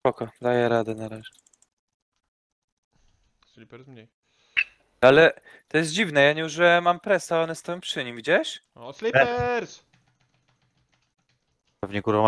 Spoko, daję radę na razie. Slippers mniej. Ale to jest dziwne, ja nie użyłem ampresa, a one stoją przy nim, widzisz? O, Slippers! Pewnie kurwa ma